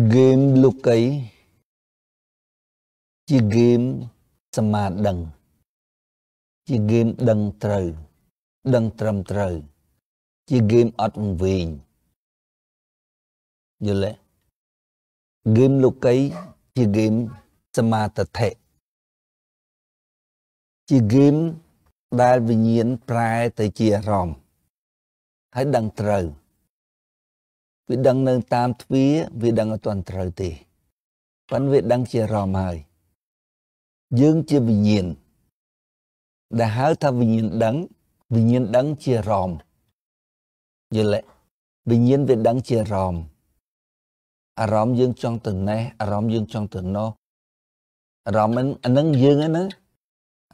ហ្គេមលូកីជាហ្គេមសមាដឹងជាហ្គេមដឹងត្រូវ ដឹងត្រឹមត្រូវជាហ្គេមអត់វង្វេងយល់ទេហ្គេមលូកីជាហ្គេមសមាតថេជាហ្គេមដែលវិញ្ញាណប្រែទៅជាអារម្មណ៍ហើយដឹងត្រូវវាដឹងនៅតាមទ្វារវាដឹងអត់ទាន់ត្រូវទេប៉ុន្តែវាដឹងជារំហើយយើងជាវិញ្ញាណដែលហៅថាវិញ្ញាណដឹងវិញ្ញាណដឹងជារំយល់វិញ្ញាណវាដឹងជារំអារម្មណ៍យើងចង់ទៅណេះអារម្មណ៍យើងចង់ទៅណោះអារម្មណ៍អានឹងយើងហ្នឹង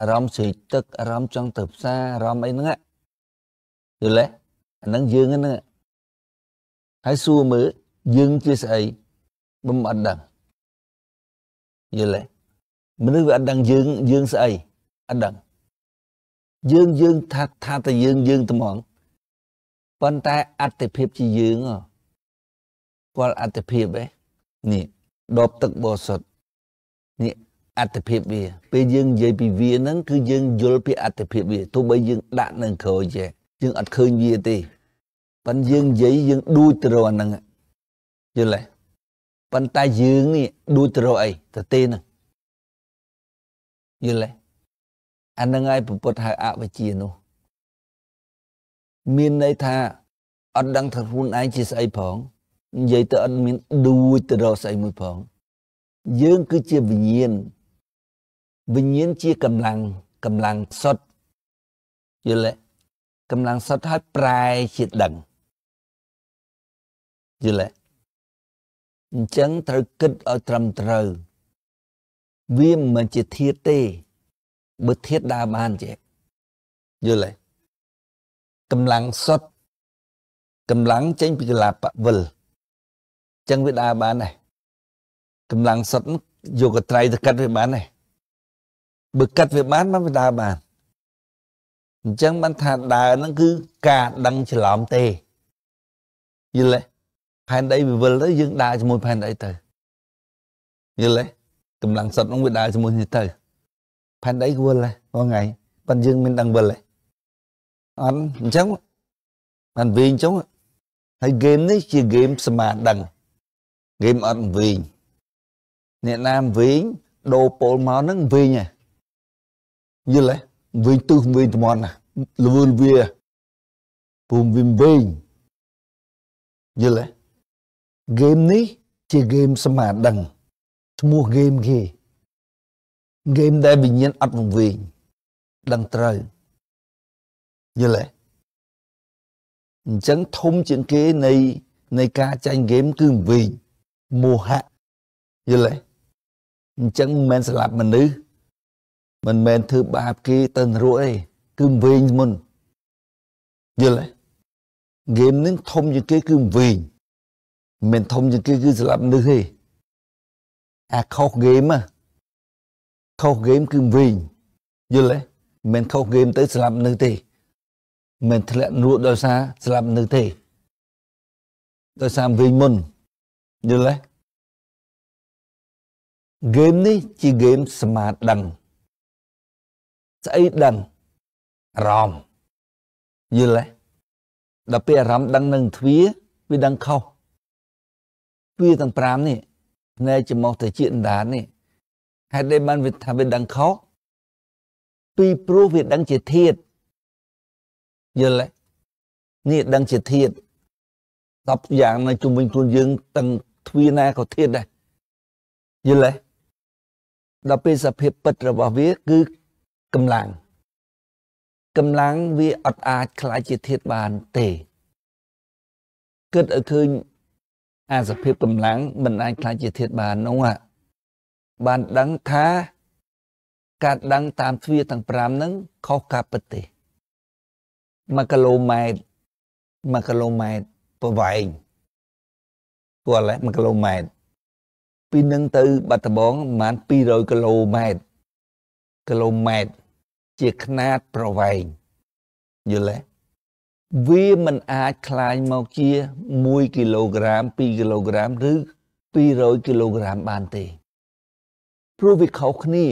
អារម្មណ៍ស្រេកទឹកអារម្មណ៍ចង់ទៅផ្សារអារម្មណ៍អីហ្នឹងយល់ទេអានឹងយើងហ្នឹងហើយសួរមើលយើងជាស្អីមិនអត់ដឹងយល់ទេមនុស្សវាអត់ដឹងយើងយើងស្អីអត់ដឹងយើងយើងថាថាតែយើងយើងត្មងប៉ុន្តែអត្តភាពជាយើងគាត់អត្តភាពឯនេះដបទឹកបរិសុទ្ធនេះអត្តភាពវាពេលយើងនិយាយពីវាហ្នឹងគឺយើងយល់ពីអត្តភាពវាទោះបីយើងដាក់នៅក្រោយចេះយើងអត់ឃើញវាទេប៉ុន្តែយើងនិយាយយើងដួចទៅរកអាហ្នឹងយល់ទេប៉ុន្តែយើងនេះដួចទៅរកអីទៅទេហ្នឹងយល់ទេអាហ្នឹងហើយពុទ្ធហៅអវិជ្ជានោះ មានន័យថាអត់ដឹងថាខ្លួនឯងជាស្អីផងនិយាយទៅអត់មានដួចទៅរកស្អីមួយផង យើងគឺជាវិញ្ញាណវិញ្ញាណជាកម្លាំងកម្លាំងសុទ្ធយល់ទេកម្លាំងសុទ្ធហើយប្រែជាដឹងយល់ទេអញ្ចឹងត្រូវគិតឲ្យត្រឹមត្រូវ វាមិនជាធាតទេ បើធាតដើរបានចេះយល់ទេកម្លាំងសុទ្ធកម្លាំងចេញពីកលាបវិលអញ្ចឹងវាដើរបានដែរកម្លាំងសុទ្ធយកត្រៃទៅកាត់វាបានដែរបើកាត់វាបានបានវាដើរបានអញ្ចឹងបានថាដើរហ្នឹងគឺការដឹងច្រឡំទេយល់ទេផែនដីវាវិលទៅយើងដើរជាមួយផែនដីទៅយល់ទេកម្លាំងសិតនោះវាដើរជាមួយគ្នាទៅ ផែនដីក៏វិលដែរហ្នឹងហើយប៉ុន្តែយើងមានដឹងវិលទេអត់អញ្ចឹងបានវិញចុងហើយហ្គេមនេះជាហ្គេមសមាដឹងហ្គេមអត់វិញអ្នកណាវិញដូរពលមកហ្នឹងវិញហ៎យល់ទេវិញទឹះវិញត្មន់ណាលវលវាពុំវិញវិញយល់ទេហ្គេមនេះជាហ្គេមស្មារដឹងឈ្មោះហ្គេមគេហ្គេមដែលវិញ្ញាណអត់វង្វេងដឹងត្រូវយល់ទេអញ្ចឹងធំជាងគេនៃ នៃការចាញ់ហ្គេមគឺវិញមោហៈយល់ទេអញ្ចឹងមិនមែន ស្លាប់មនុស្សមិនមែនធ្វើបាបគេទៅនរកទេគឺវិញមុនយល់ទេហ្គេមនឹងធំជាងគេ គឺវិញមិនធំជាងគេគឺសម្រាប់មនុស្សទេអាខុសហ្គេមខុសហ្គេមគឺវិញយល់ទេមិនខុសហ្គេម ទៅសម្រាប់មនុស្សទេមិនធ្លាក់នួតដោយសារសម្រាប់មនុស្សទេដោយសារវិញមុនយល់ទេហ្គេមនេះជាហ្គេមសមាដឹងស្អីដឹងអារម្មណ៍យល់ទេដល់ពេលអារម្មណ៍ដឹងនឹងទ្វាវាដឹងខុសវាទាំង5នេះផ្នែកចំោះទៅជាអណ្ដាននេះហេតុដែលបានវាថាវាដឹងខុសពីព្រោះវាដឹងជាធាតយល់ទេនេះដឹងជាធាតតបយ៉ាងនៅជំនាញខ្លួនយើងទាំងទ្វាណាក៏ធាតដែរយល់ទេដល់ពេលសភាពពិតរបស់វាគឺកម្លាំងកម្លាំងវាអត់អាចខ្លាចជាធាតបានទេគិតឲ្យឃើញអាសភាពកម្លាំងមិនអាចខ្លាចជាធាតបាននោះបានដឹងថា ការដឹងតាមទ្វារទាំង5ហ្នឹងខុសការពិតទេ1គីឡូម៉ែត្រ1គីឡូម៉ែត្រប្រវែងព្រោះឡេ1គីឡូម៉ែត្រពីនឹងទៅ បាត់ដំបងប្រហែល200គីឡូម៉ែត្រគីឡូម៉ែត្រជាຂະຫນາດប្រវែងយល់ទេវាមិនអាចคลายមកជា1គីឡូក្រាម2គីឡូក្រាមឬ200គីឡូក្រាមបានទេ ព្រោះវាខុសគ្នា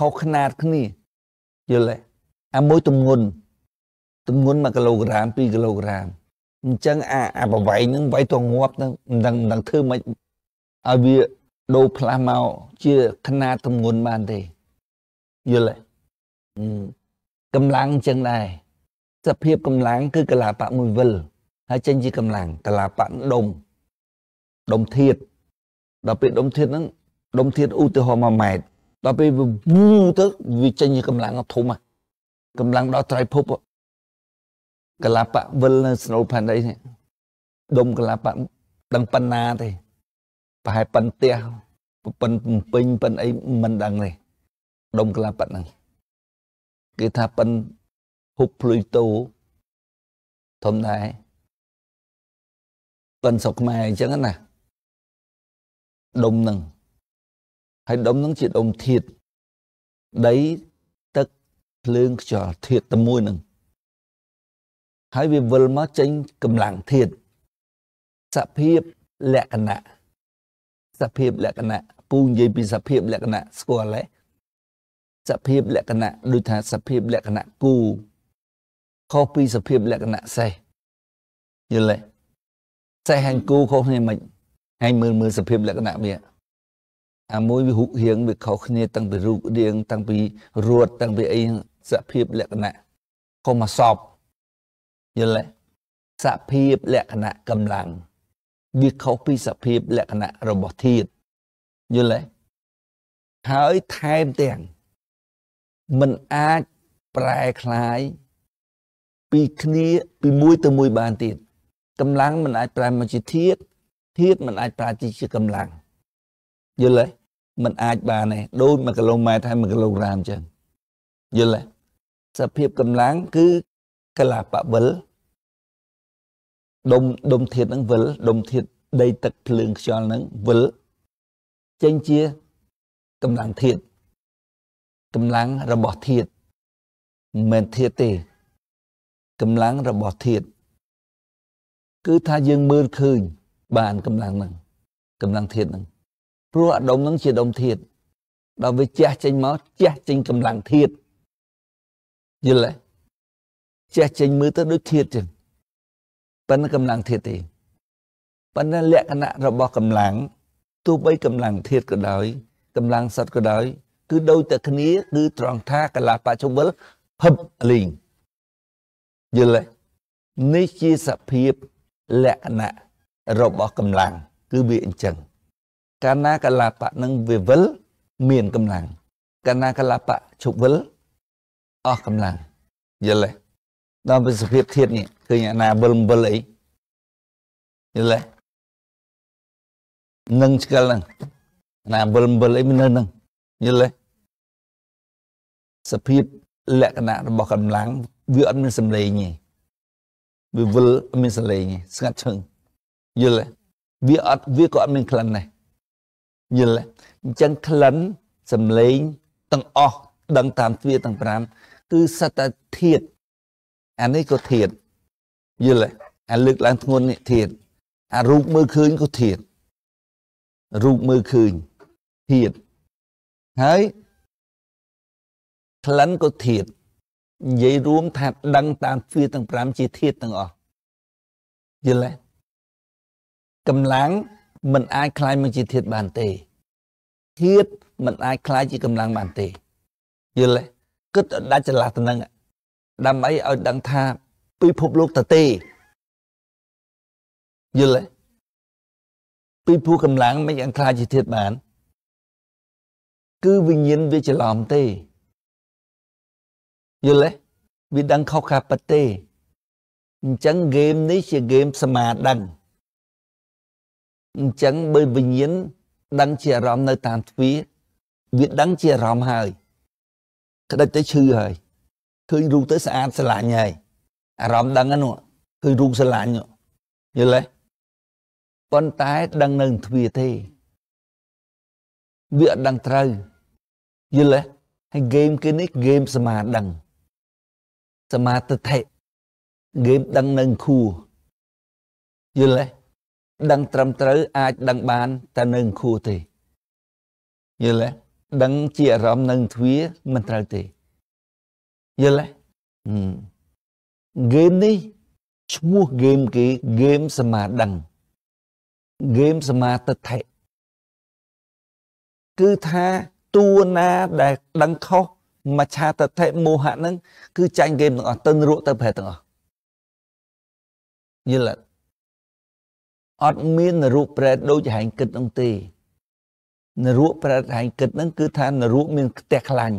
ខុសຂະຫນາດគ្នាយល់ទេអាមួយទម្ងន់ទម្ងន់1គីឡូក្រាម2គីឡូក្រាមអញ្ចឹងអាអាប្រវែងហ្នឹងវាយទៅងាប់ហ្នឹងមិនដឹងមិនដឹងធ្វើម៉េចឲ្យវាដូរផ្លាស់មកជាຂະຫນາດទម្ងន់បានទេយល់ទេកម្លាំងអញ្ចឹងដែរសភាពកម្លាំងគឺកលាបៈមួយវិលហើយចេញជាកម្លាំងកលាបៈដុំដុំធាតដល់ពេលដុំធាតហ្នឹងដុំធាតឧទាហរណ៍1ម៉ែត្រដល់ពេលវូទៅវាចេញជាកម្លាំងធំកម្លាំងដល់ត្រៃភពកលាបៈវិលនៅស្នូលផែនដីនេះដុំកលាបៈដឹងប៉ុណ្ណាទេប្រហែលប៉ុនផ្ទះប៉ុនបំពេញប៉ុនអីមិនដឹងទេដុំកលាបៈហ្នឹងគេថាប៉ុនហុបភ្លុយតូធំដែរប៉ិនស្រុកខ្មែរអញ្ចឹងណាដុំនឹងហើយដុំនឹងជាដុំធាត ដីទឹកភ្លើងខ្យល់ធាតតែមួយនឹងហើយវាវិលមកចេញកម្លាំងធាត សភាពលក្ខណៈសភាពលក្ខណៈពូនិយាយពីសភាពលក្ខណៈស្គាល់ហ៎សភាពលក្ខណៈដូចថាសភាពលក្ខណៈគូខុសពីសភាពលក្ខណៈសេះយល់ទេសេះហាញគូខុសគ្នាមិនហើយមើលមើលសភាពលក្ខណៈវាអាមួយវារូបរាងវាខុសគ្នាតាំងពីរូបរាង តាំងពីរួតតាំងពីអីសភាព លក្ខណៈកុំមកសពយល់ទេសភាពលក្ខណៈកម្លាំងវាខុសពីសភាពលក្ខណៈរបស់ធាតុយល់ទេហើយថែមទាំងមិនអាចប្រែคลายពីគ្នាពីមួយទៅមួយបានទៀតកម្លាំងមិនអាចប្រែមកជាធាត ធាតមិនអាចប្រែជាកម្លាំងយល់ទេมันអាចបានទេដូច1គីឡូម៉ែត្រហើយ1គីឡូក្រាមចឹងយល់ទេសភាពកម្លាំងគឺកលាបវិលដុំដុំធាតហ្នឹងវិលដុំធាតដីទឹកភ្លើងខ្យល់ហ្នឹងវិលចេញជាកម្លាំងធាតកម្លាំងរបស់ធាតមិនមែនធាតទេកម្លាំងរបស់ធាតុគឺថាយើងមើលឃើញបានកម្លាំងហ្នឹងកម្លាំងធាតុហ្នឹងព្រោះអាដុំហ្នឹងជាដុំធាតុដល់វាជះចេញមកជះចេញកម្លាំងធាតុយល់ទេជះចេញមើលទៅដូចធាតុចឹងប៉ុន្តែកម្លាំងធាតុទេប៉ុន្តែលក្ខណៈរបស់កម្លាំងទោះបីកម្លាំងធាតុក៏ដោយកម្លាំងសត្វក៏ដោយ គឺដូចតែគ្នាគឺត្រង់ថាកលាបច្ចុប្បន្នភពលីងយល់ទេនេះជាសភាពលក្ខណៈរបស់កម្លាំងគឺវាអញ្ចឹងកាលណាកលបៈនឹងវាវិលមានកម្លាំងកាលណាកលបៈជប់វិលអស់កម្លាំងយល់ទេដល់ពីសភាពធាតនេះឃើញអាណាវិលវិលអីយល់ទេនឹងឆ្កលហ្នឹងណាវិលវិលអីមិននៅហ្នឹងយល់ទេសភាពលក្ខណៈរបស់កម្លាំងវាអត់មានសម្លេងទេវាវិលមានសម្លេងទេស្ងាត់ឈឹងយល់ទេវាអត់វាក៏អត់មានក្លិនដែរយល់ទេអញ្ចឹងក្លិនសម្លេងទាំងអស់ដឹងតាមទ្វាទាំង5គឺសតធាតអានេះក៏ធាតយល់ទេអាលើកឡើងធ្ងន់នេះធាត អារូបមើលឃើញក៏ធាត រូបមើលឃើញធាតហើយក្លិនក៏ធាតុនិយាយរួមថាដឹងតាមទ្វាទាំង5ជាធាតទាំងអស់យល់ទេកម្លាំងมันអាចคล้ายមកជាធាតបានទេ ធាតมันអាចคล้ายជាកម្លាំងបានទេយល់ទេគិតដាច់ចលាស់ទៅនឹងដើម្បីឲ្យដឹងថាពិភពលោកតទេយល់ទេពីព្រោះកម្លាំងមិនអាចคล้ายជាធាតបាន គឺវិញ្ញាណវាច្រឡំទេយល់ទេវាដឹងខុសការពិតទេអញ្ចឹងហ្គេមនេះជាហ្គេមសមាដឹងអញ្ចឹងបើវិញ្ញាណដឹងជាអារម្មណ៍នៅតាមទ្វារវាដឹងជាអារម្មណ៍ហើយ ក្តិចទៅឈឺហើយឃើញរូបទៅស្អាតស្រឡាញ់ហើយអារម្មណ៍ដឹងហ្នឹងឃើញរូបស្រឡាញ់យល់ទេប៉ុន្តែដឹងនៅទ្វារទេវាអត់ដឹងត្រូវយល់ទេហើយហ្គេមគេនេះហ្គេមសមាដឹងសមាទិដ្ឋិគេដឹងនឹងខួរយល់ទេដឹងត្រឹមត្រូវ អាចដឹងបាន តែនឹងខួរទេយល់ទេដឹងជាអារម្មណ៍នឹងទ្វា មិនត្រូវទេយល់ទេហ្គេមនេះឈ្មោះហ្គេមគេហ្គេមសមាដឹងហ្គេមសមាទិដ្ឋិគឺថាតួណា ដែលដឹងខុសមច្ឆាតតិមោហៈហ្នឹងគឺចាញ់គេទាំងអស់ទិនរក់ទៅប្រែទាំងអស់យល់ទេអត់មាននរោប្រែតដូចហែងគិតនឹងទេនរោប្រែតហែងគិតនឹងគឺថានរោមានខ្ទះខ្លាញ់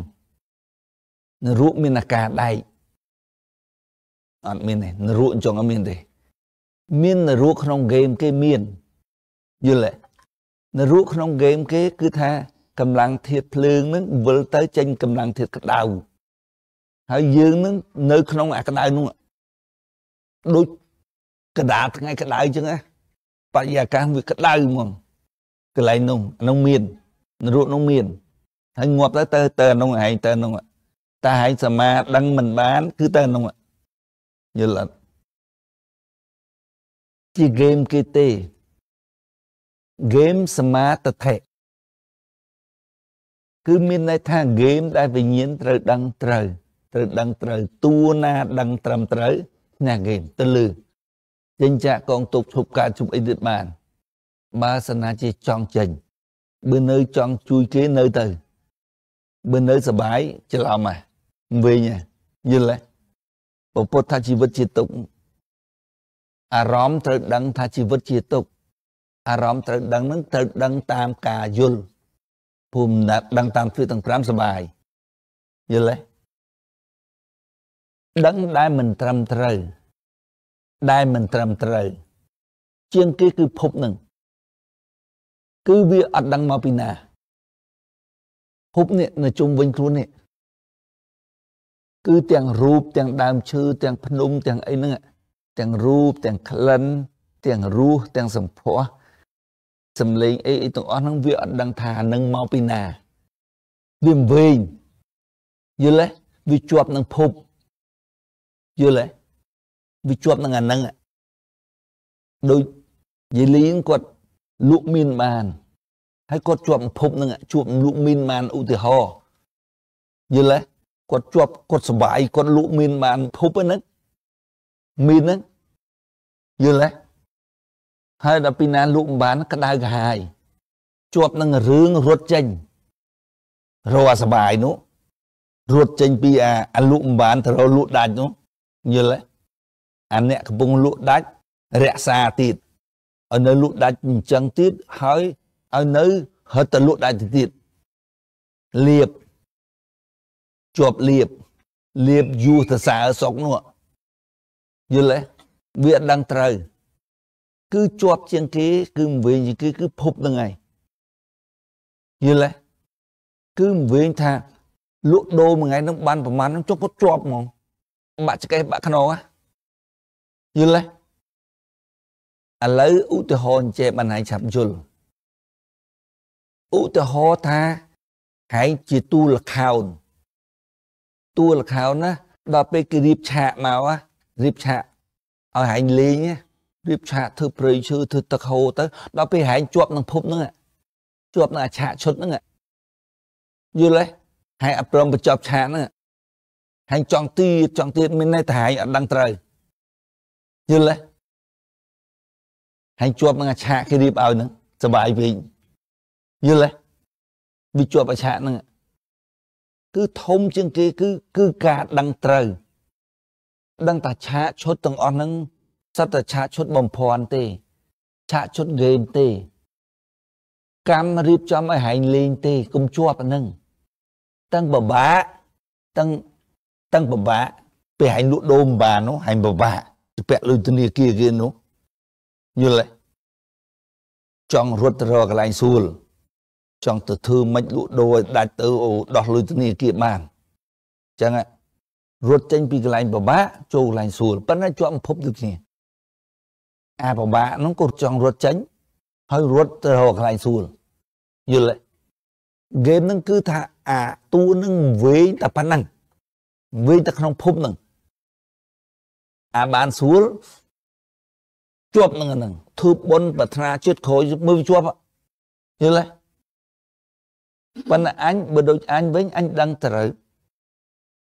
នរោមានអាការដែកអត់មានទេនរោអញ្ចឹងអត់មានទេ មាននរោក្នុងហ្គេមគេមាន យល់ទេនរោក្នុងហ្គេមគេគឺថាកម្លាំងធាតុភ្លើងនឹងវិលទៅចេញកម្លាំងធាតុក្តៅហើយយើងនឹងនៅ ក្នុង អាក្តៅនោះដូចកដាថ្ងៃក្តៅចឹងណាបរិយាកាសវាក្តៅហ្មងកន្លែងនោះនោះមានរូបនោះមានហើយងាប់ទៅទៅទៅនោះឯងទៅនោះតែឯងសមាដឹងមិនបាន គឺទៅនោះយល់អត់ជាហ្គេមគេទេហ្គេមសមាតថេគឺមានន័យថាហ្គេមដែលវិញ្ញាណត្រូវដឹងត្រូវត្រូវដឹងត្រូវតួណាដឹងត្រឹមត្រូវឈ្នះហ្គេមទៅលើចេញចាក់កងទ័ពឈប់ការជុំអីទៀតបានបើសិនណាជាចង់ចេញបើនៅចង់ជួយគេនៅទៅបើនៅសបាយច្រឡំហ่ะវិញយល់ទេពុទ្ធថាជីវិតជាទុកអារម្មណ៍ត្រូវដឹងថាជីវិតជាទុកអារម្មណ៍ត្រូវដឹងនឹងត្រូវដឹងតាមការយល់ភូមិដឹងតាមទ្វីបទាំង5សបាយយល់ទេដឹងដែលមិនត្រឹមត្រូវ ដែលមិនត្រឹមត្រូវ ជាងគេគឺភពនឹងគឺវាអត់ដឹងមកពីណាភពនេះនៅជុំវិញខ្លួននេះគឺទាំងរូបទាំងដើមឈើទាំងភ្នំទាំងអីហ្នឹងទាំងរូបទាំងក្លិន ទាំងរសទាំងសម្ផស្សសំឡេងអីអីទាំងអស់ហ្នឹងវាអត់ដឹងថានឹងមកពីណាវាវែងយល់ទេវាជាប់នឹងភពយល់ទេវាជាប់នឹងអាហ្នឹងដូចយេលីងគាត់លក់មីនបានហើយគាត់ជាប់ភពនឹងជួបលក់មីនបានឧទាហរណ៍យល់ទេគាត់ជាប់គាត់សុបាយគាត់លក់មីនបាន ភពហ្នឹងមីនហ្នឹងយល់ទេហើយដល់ពីណាលក់មិនបានក្តៅកាហាយជាប់នឹងរឿងរត់ចេញរោអាសបាយនោះរត់ចេញពីអាអាលក់មិនបានទៅរលក់ដាច់នោះយល់ទេអាអ្នកកំពុងលក់ដាច់រក្សាទៀតឲ្យនៅលក់ដាច់អញ្ចឹងទៀតហើយឲ្យនៅហត់ទៅលក់ដាច់ទៀតលៀបជាប់លៀបលៀបយូរទៅសើសុកនោះយល់ទេវាអត់ដឹងត្រូវគឺជាប់ជាងគេគឺវិញជាងគេគឺភពហ្នឹងឯងយល់ទេគឺវិញថាលក់ដូរមួយថ្ងៃហ្នឹងបានប្រមាណហ្នឹងចុះគាត់ជាប់ហ្មងបាក់ចកេះបាក់ខ្នងយល់ទេឥឡូវឧទាហរណ៍ចេះបានហើយឆាប់យល់ឧទាហរណ៍ថាហែងជាទូលខោនទូលខោនណា ដល់ពេលគេរៀបឆាកមករៀបឆាកឲ្យហែងលេងណារៀបឆាកធ្វើព្រៃឈើធ្វើទឹកហូរទៅដល់ពេលហែងជាប់នឹងភពហ្នឹងជាប់នឹងអាឆាកឈុតហ្នឹងយល់ទេហែងអត់ព្រមបញ្ចប់ឆាកហ្នឹងហែងចង់ទៀតចង់ទៀតមានន័យថាហែងអត់ដឹងត្រូវយល់ទេហែងជាប់នឹងអាឆាកគេរៀបឲ្យហ្នឹងសบายវិញយល់ទេវាជាប់អាឆាកហ្នឹងគឺធំជាងគេគឺគឺការដឹងត្រូវ ដឹងតាឆាកឈុតទាំងអស់ហ្នឹងសត្វតែឆាកឈុតបំភាន់ទេ ឆាកឈុតហ្គេមទេកម្មរៀបចំឲ្យហែងលេងទេគុំជាប់អានឹងទាំងបបាក់ទាំងទាំងបបាក់ពេលហែងលក់ដូរមិនបាននោះហែងបបាក់ទៅពាក់លុយធនាគារគេនោះយល់ទេចង់រត់ទៅរកកន្លែងស្រួលចង់ទៅធ្វើមិនលក់ដូរឲ្យដាច់ទៅអូដោះលុយធនាគារបានអញ្ចឹងរត់ចេញពីកន្លែងពិបាកចូលកន្លែងស្រួលប៉ុន្តែជាប់ភពដូចគ្នាអាពិបាកហ្នឹងគាត់ចង់រត់ចេញហើយរត់ទៅរកកន្លែងស្រួលយល់ទេហ្គេមហ្នឹងគឺថាអាតួហ្នឹងវែងតែប៉ុណ្ណឹងវែងតែក្នុងភពហ្នឹង អាបានស្រួលជាប់នឹងហ្នឹងធ្វើបុណ្យប្រាថ្នាជាតិក្រោយមើលជាប់យល់ទេប៉ុន្តែអញបើដូចអញវិញអញដឹងត្រូវ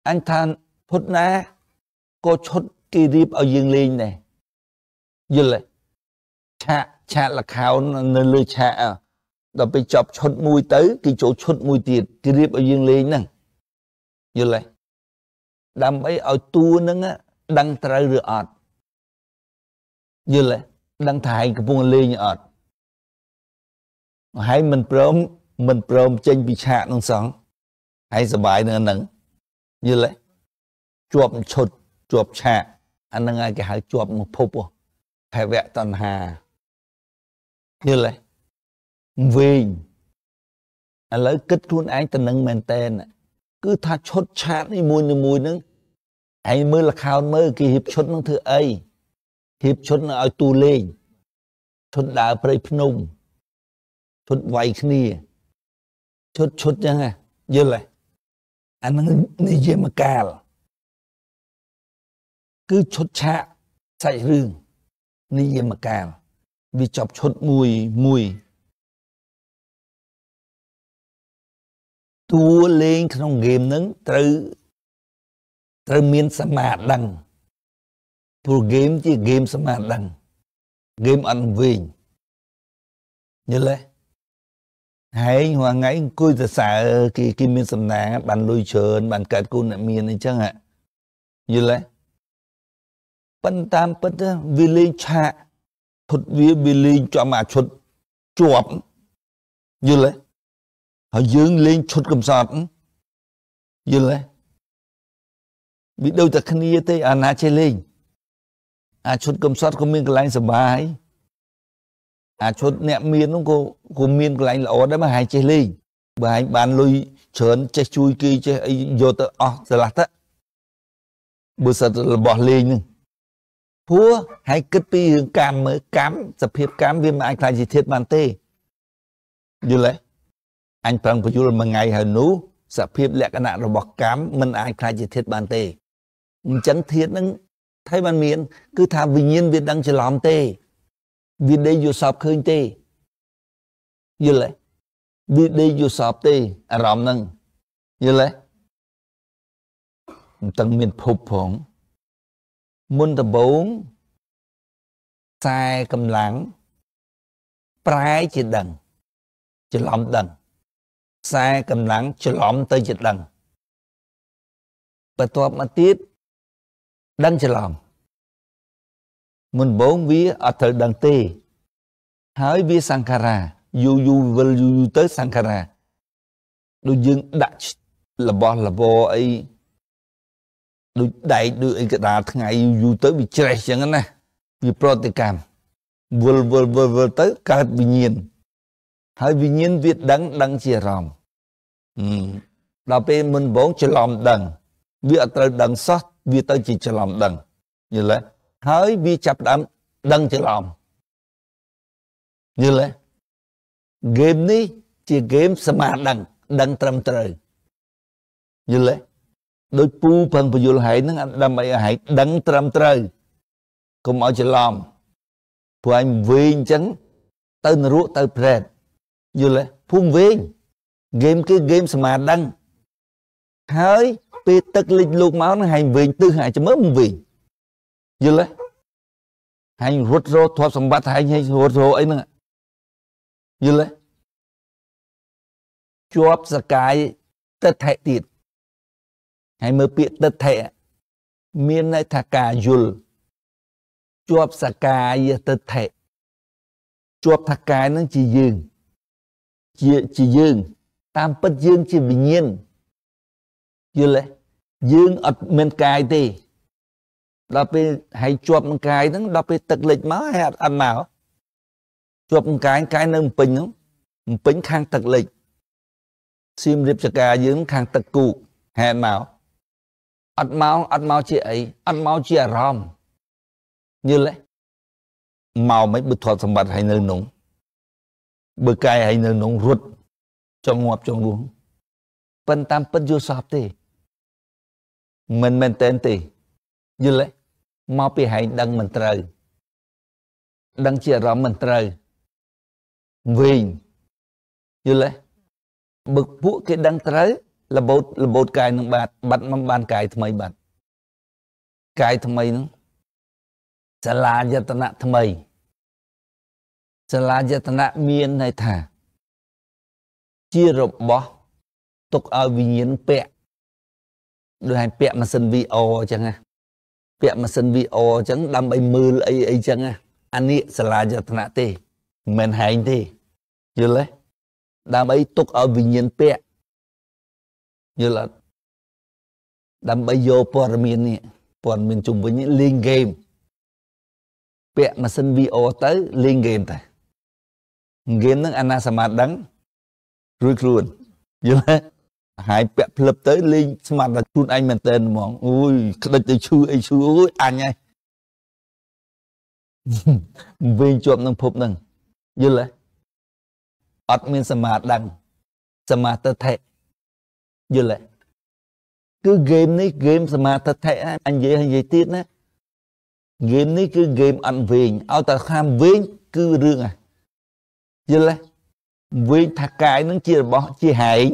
អញថាពុទ្ធណាក៏ឈុតគេរៀបឲ្យយើងលេងដែរយល់ទេឆាកឆាកលខោននៅលើឆាកដល់ពេលចប់ឈុតមួយទៅគេចូលឈុតមួយទៀតគេរៀបឲ្យយើងលេងហ្នឹងយល់ទេដើម្បីឲ្យតួហ្នឹងដឹងត្រូវឬអត់យល់ទេដឹងថាឯងកំពុងលេងអត់ហើយមិនព្រមមិនព្រមចេញពីឆាកនឹងសោះហើយសបាយនឹងហ្នឹងយល់ទេជាប់ឈុតជាប់ឆាកអាហ្នឹងហើយគេហៅជាប់មកភពហ៎ភវៈតណ្ហាយល់ទេវិញឥឡូវគិតខ្លួនឯងទៅនឹងមែនតែនគឺថាឈុតឆាកនេះមួយមួយនឹងឯងមើលលខោនមើលគេហៀបឈុតនឹងធ្វើអីហៀបឈុតនឹងឲ្យទូលេងឈុតដើរព្រៃភ្នំឈុតវាយគ្នាឈុតឈុតចឹងហ៎យល់ទេអានឹងនិយាយមកកាល គឺឈុតឆាកសាច់រឿងនិយាយមកកាលវាចប់ឈុតមួយមួយតួលេងក្នុងហ្គេមហ្នឹង ត្រូវត្រូវមានសមាដឹងព្រោះហ្គេមជាហ្គេមសមាដឹងហ្គេមអត់វិញយល់ទេហើយរាល់ថ្ងៃអង្គុយសរសើរគេគេមានសំណាងបានលុយច្រើន បានកើតគុណអ្នកមានអីចឹងហ่ะយល់ទេប៉ុន្តែតាមពិតវាលេងឆាកឈុតវាវាលេងចំអាឈុតជាប់យល់ទេហើយយើងលេងឈុតកំសត់យល់ទេវាដូចតែគ្នាទេ អាណាចេះលេងអាឈុតកំសត់ក៏មានកន្លែងសុបាយអាឈុតអ្នកមាននោះក៏ក៏មានកន្លែងល្អដែរបើហែងចេះលេងបើហែងបានលុយច្រើន ចេះជួយគេចេះអីយកទៅអស់ស្រឡះទៅបើសិនរបស់លេងហ្នឹងព្រោះហើយគិតពីរឿងកម្មមើកម្មសភាពកម្មវាមិនអាចខ្លាយជាធាតុបានទេ យល់ទេអញប្រឹងបញ្យល់មួយថ្ងៃហើយនោះសភាពលក្ខណៈរបស់កម្មមិនអាចខ្លាយជាធាតុបានទេអញ្ចឹងធាតុនឹងថៃបានមាន គឺថាវិញ្ញាណវាដឹងច្រឡំទេ វាដេកយល់សពឃើញទេ យល់ទេវាដេកយល់សពទេអារម្មណ៍ហ្នឹងយល់ទេមិនទាំងមានភពផងមុនដំបូងខ្សែកម្លាំងប្រែជាដឹងច្រឡំដឹងខ្សែកម្លាំងច្រឡំទៅជាដឹងបន្ទាប់មកទៀតដឹងច្រឡំមុនបងវាអត់ត្រូវដឹងទេ ហើយវាសង្ខារាយូរយូរវិលយូរយូរទៅសង្ខារាដូចយើងដាក់របស់របរអីដូចដែកដូចអីកដាលថ្ងៃយូរទៅវាច្រេះចឹងណាវាប្រតិកម្មវល់វល់វល់វល់ទៅកើតវិញ្ញាណហើយវិញ្ញាណវាដឹង ដឹងជាអារម្មណ៍ដល់ពេលមុនដំបូងច្រឡំដឹង វាអត់ត្រូវដឹងសោះវាទៅជាច្រឡំដឹងយល់ទេហើយវាចាប់ដើមដឹងច្រឡំយល់ទេហ្គេមនេះជាហ្គេមសមាដឹង ដឹងត្រឹមត្រូវយល់ទេដោយពូផឹងពយល់ហែងហ្នឹងដើម្បីឲ្យហែងដឹងត្រឹមត្រូវកុំឲ្យច្រឡំព្រោះឯងវិញអញ្ចឹង ទៅនរកទៅប្រេតយល់ទេភូមិវិញហ្គេមគឺហ្គេមសមាដឹង ហើយពេលទឹកលិចលោកមកហ្នឹងហែងវិញទឹះហែងចាំមើលវិញយល់ទេហែងរត់រោទ្រព្យសម្បត្តិហែងហែងរត់រោអីហ្នឹងយល់ទេជាប់សកាយទឹកថែទៀតហើយមើលពាក្យទិដ្ឋិមានន័យថាការយល់ជាប់សកាយទិដ្ឋិជាប់ថាកាយនឹងជាយើង ជាជាយើង តាមពិតយើងជាវិញ្ញាណយល់ទេយើងអត់មានកាយទេដល់ពេលហើយជាប់នឹងកាយហ្នឹងដល់ពេលទឹកលិចមកហើយអត់អត់មកជាប់នឹងកាយកាយនៅពេញហ្នឹងពេញខាងទឹកលិចសៀមរៀបចកាយើងខាងទឹកគូកហែនមកអត់មកអត់មកជាអីអត់មកជាអារម្មណ៍យល់ទេមកមិនបើធាត់សម្បត្តិឲ្យនៅក្នុង បើកាយឲ្យនៅក្នុងរត់ចង់ងាប់ចង់រស់ប៉ិនតាមពិតយល់សពទេ មិនមែនតែនទេ យល់ទេមកពីហែងដឹងមិនត្រូវដឹងជាអារម្មណ៍មិនត្រូវវិញយល់ទេបើពួកគេដឹងត្រូវរបូតរបូតកាយនឹងបាត់បាត់មិនបានកាយថ្មីបាត់កាយថ្មីនឹងសាលាយតនៈថ្មីសាលាយតនៈមានន័យថា ជារបស់ទុកឲ្យវិញ្ញាណពាក់ដូចឲ្យពាក់ម៉ាស៊ីន VR អញ្ចឹងណាពាក់ម៉ាស៊ីន VR អញ្ចឹង ដើម្បីមើលអីអីអញ្ចឹងណាអានេះសាលាយតនៈទេមិនមែនហែងទេយល់ទេដើម្បី ទុកឲ្យវិញ្ញាណពាក់យល់អត់ដើម្បីយកព័ត៌មាននេះព័ត៌មានជុំវិញលេងហ្គេម ពាក់ម៉ាស៊ីន VR ទៅលេងហ្គេមទៅហ្គេមហ្នឹងអាណាសមាដឹងរួចខ្លួនយល់ទេហើយពាក់ភ្លឹបទៅលេងស្មាត់ដល់ខ្លួនឯងមែនតើហ្មងអូយក្តិចទៅឈឺអីឈឺអូយអញហើយវិញជាប់នឹងភពហ្នឹងយល់ទេអត់មានសមាដឹង សមាទិដ្ឋិយល់ទេគឺហ្គេមនេះហ្គេមសមាធិដ្ឋិអញនិយាយហើយនិយាយទៀតណាហ្គេមនេះគឺហ្គេមអត់វែងឲ្យតែខាងវែងគឺរឿងហ่ะយល់ទេវែងថាកាយនឹង ជារបស់ជាហែង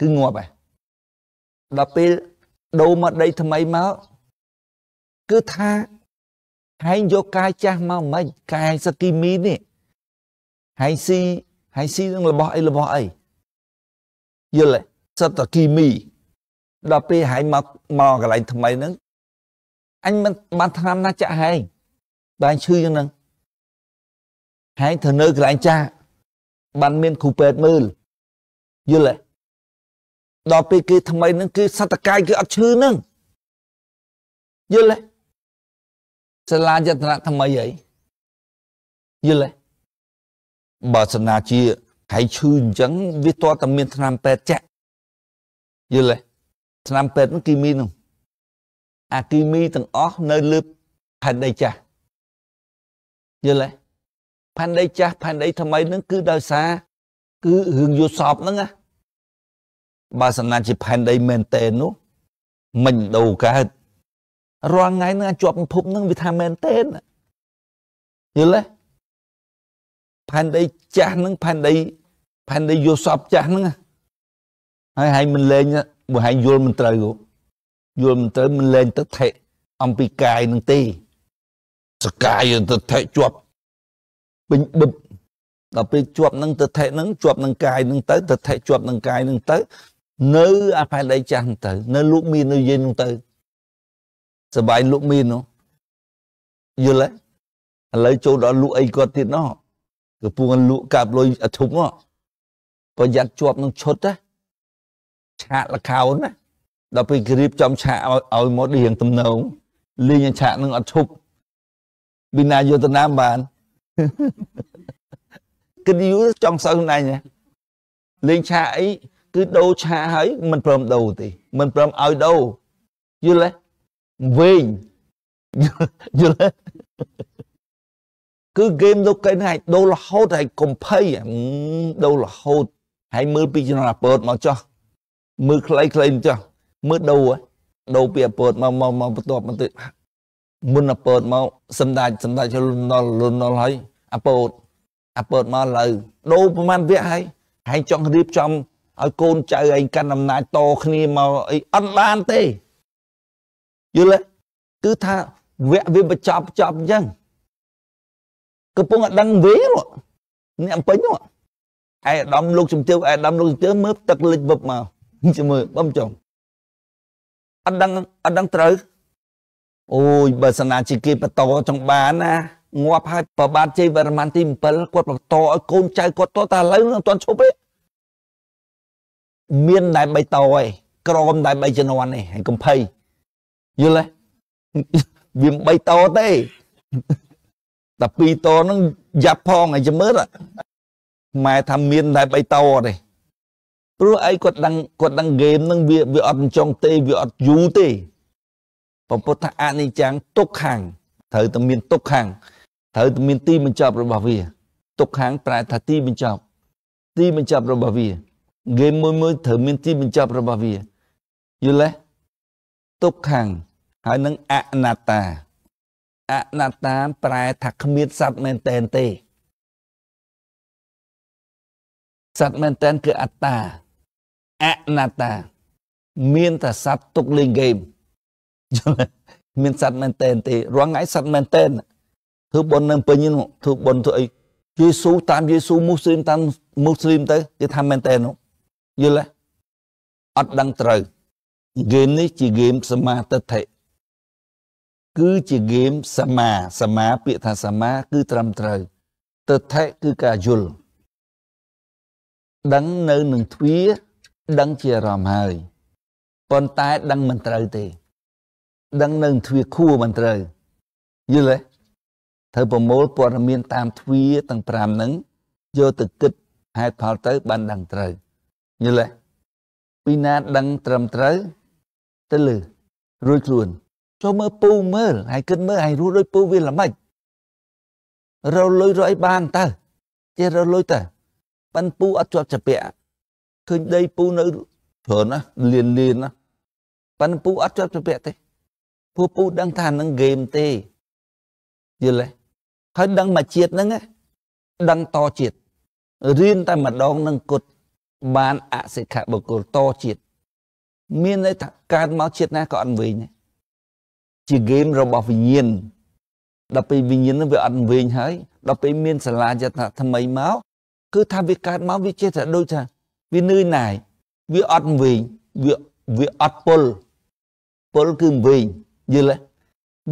គឺងាប់ហ่ะដល់ពេលដូរមកដីថ្មីមកគឺថាហែងយកកាយចាស់មកមិនកាយសគីមីនេះហែងស៊ីហែងស៊ីនឹងរបស់អីរបស់អីយល់ទេសិតគីមីដល់ពេលហែងមកមកកន្លែងថ្មីហ្នឹងអញមិនបានឆ្នាំណាចាក់ហែងបែរឈឺយ៉ាងហ្នឹងហែងទៅនៅកន្លែងចាក់បានមានគ្រូពេទ្យមើលយល់ទេដល់ពេលគេថ្មីហ្នឹងគឺសតកាយគឺអត់ឈឺហ្នឹងយល់ទេសាលាយតនៈថ្មីអីយល់ទេបើសនាជាហើយឈឺអញ្ចឹងវាតើតមានឆ្នាំពេទ្យចាក់យល់ទេឆ្នាំពេទ្យហ្នឹងគីមីហ្នឹងអាគីមីទាំងអស់នៅលើផែនដីចាស់យល់ទេផែនដីចាស់ផែនដីថ្មីហ្នឹងគឺដោយសារគឺរឿងយល់សពហ្នឹងណាបើសំណាជាផែនដីមែនតេនោះ មិញដូរកើតរាល់ថ្ងៃហ្នឹងអាចជាប់ពិភពហ្នឹងវាថាមែនតេយល់ទេផែនដីចាស់ហ្នឹងផែនដីផែនដីយល់សពចាស់ហ្នឹងណាហើយហែងមិនលែងបើហែងយល់មិនត្រូវយល់មិនត្រូវមិនលែងទឹកថេអំពីកាយនឹងទេសកាយទឹកថេជាប់ពេញបិទដល់ពេលជាប់នឹងទឹកថេនឹងជាប់នឹងកាយនឹងទៅទឹកថេជាប់នឹងកាយនឹងទៅ នៅអាផែដីចាស់នឹងទៅ នៅលោកមាននៅយាយនឹងទៅសបាយលោកមាននោះយល់ទេឥឡូវចូលដល់លក់អីគាត់ទៀតណោះគឺពួកលក់កាប់លុយអធុំណោះប្រយ័ត្នជាប់នឹងឈុតណាឆាកលកោនណាដល់ពេលគេរៀបចំឆាកឲ្យឲ្យមករៀងទំនងលេងឆាកនឹងអត់ឈប់ពីណាយកទៅណាបានគឺយូរចង់សើណៃណាលេងឆាកអីគឺដូរឆាកហើយមិនព្រមដូរទេមិនព្រមឲ្យដូរយល់ទេវិញយល់ទេគឺ game លោកកែហ្នឹងឲ្យដូររហូតហើយកុំភ័យដូររហូតហើយមើលពីជំនាន់អពតមកចោះមើលខ្លីៗមិនចាស់មើលដូរដូរពីអពតមកមកមកបន្ទាប់បន្តិចមុនអពតមកសម្ដេចសម្ដេចលន់ដល់លន់ដល់ហើយអពតអពតមកលើដូរប្រហែលវគ្គហើយហើយចង់រៀបចំឲ្យកូនចៅឯងកាន់អំណាចតគ្នាមកអីអត់បានទេយល់ទេគឺថាវគ្គវាបញ្ចប់ចប់អញ្ចឹងកំពុងតែដឹងវាអ្នកពេញឯអាដាមលោកជំទាវឯអាដាមលោកជំទាវមើលទឹកលិចវឹបមកចាំមើលបំចុងអត់ដឹងអត់ដឹងត្រូវអូយបើសិនណាជាគេបន្តចង់បានណាងាប់ហើយប្របាទជ័យវរ្ម័នទី7គាត់បន្តឲ្យកូនចៅគាត់តតែឥឡូវមិនទាន់ឈប់ទេមានតែ3តឯងក្រមតែ3ជំនាន់នេះ ហើយកុំភ័យយល់ទេវា3តទេតែ2តហ្នឹងយ៉ាប់ផងហើយចាំមើលម៉ែថាមានតែ3តទេព្រោះអីគាត់ដឹងគាត់ដឹងហ្គេមហ្នឹងវាវាអត់ចង់ទេវាអត់យូរទេពពុទ្ធថាអនិច្ចំទុក្ខំត្រូវតែមានទុក្ខំត្រូវតែមានទីបញ្ចប់របស់វា ទុក្ខំប្រែថាទីបញ្ចប់ ទីបញ្ចប់របស់វាហ្គេមមួយមួយត្រូវមានទីបញ្ចប់របស់វា យល់ទេទុក្ខំហើយនឹងអនត្តាអនត្តាប្រែថាគ្មានសត្វមែនតែនទេសត្វមែនតែនគឺអត្តាអនត្តា មានតែសត្វទុកលេងហ្គេមមានសត្វមែនតែនទេរាល់ថ្ងៃសត្វមែនតែនធ្វើបន់នឹងពេញធ្វើបន់ធ្វើអីយេស៊ូតាមយេស៊ូមូស្លីមតាមមូស្លីមទៅគេថាមែនតែនយល់ទេអត់ដឹងត្រូវហ្គេមនេះជាហ្គេមសមាទិដ្ឋិគឺជាហ្គេមសមាសមាពាក្យថាសមាគឺ ត្រឹមត្រូវទិដ្ឋិគឺការយល់ដឹងនៅនឹងទ្វារដឹងជាអារម្មណ៍ហើយប៉ុន្តែដឹងមិនត្រូវទេដឹងនៅទ្វាខួរមិនត្រូវ យល់ទេត្រូវប្រមូលព័ត៌មានតាមទ្វាទាំង5ហ្នឹងយកទៅគិតហេតុផលទៅបានដឹងត្រូវយល់ទេពីណាដឹងត្រឹមត្រូវ ទៅលើរួចខ្លួនចូលមើលពូមើលហើយគិតមើលហើយរស់ដោយពូវាល្មិចរលុយរអីបានតើចេះរលុយតើប៉ិនពូអត់ជាប់ច្បាក់ឃើញដីពូនៅច្រើនណាលៀនលៀនណាប៉ិនពូអត់ជាប់ជាពាក់ទេពូពូដឹងថានឹងហ្គេមទេយល់ទេហើយដឹងមកជាតិហ្នឹងដឹងតជាតិរៀនតែម្ដងនឹងគុតបានអសិក្ខបុគ្គលតជាតិមានន័យថាកើតមកជាតិណាក៏អត់វិញដែរជាហ្គេមរបស់វិញ្ញាណដល់ពេលវិញ្ញាណនឹងវាអត់វិញហើយដល់ពេលមានសាលាយថាថ្មីមកគឺថាវាកើតមកវាចេះតែដូចថាវានឿយណាយវាអត់វិញវាវាអត់ពុលពុលគឺវិញយល់ទេ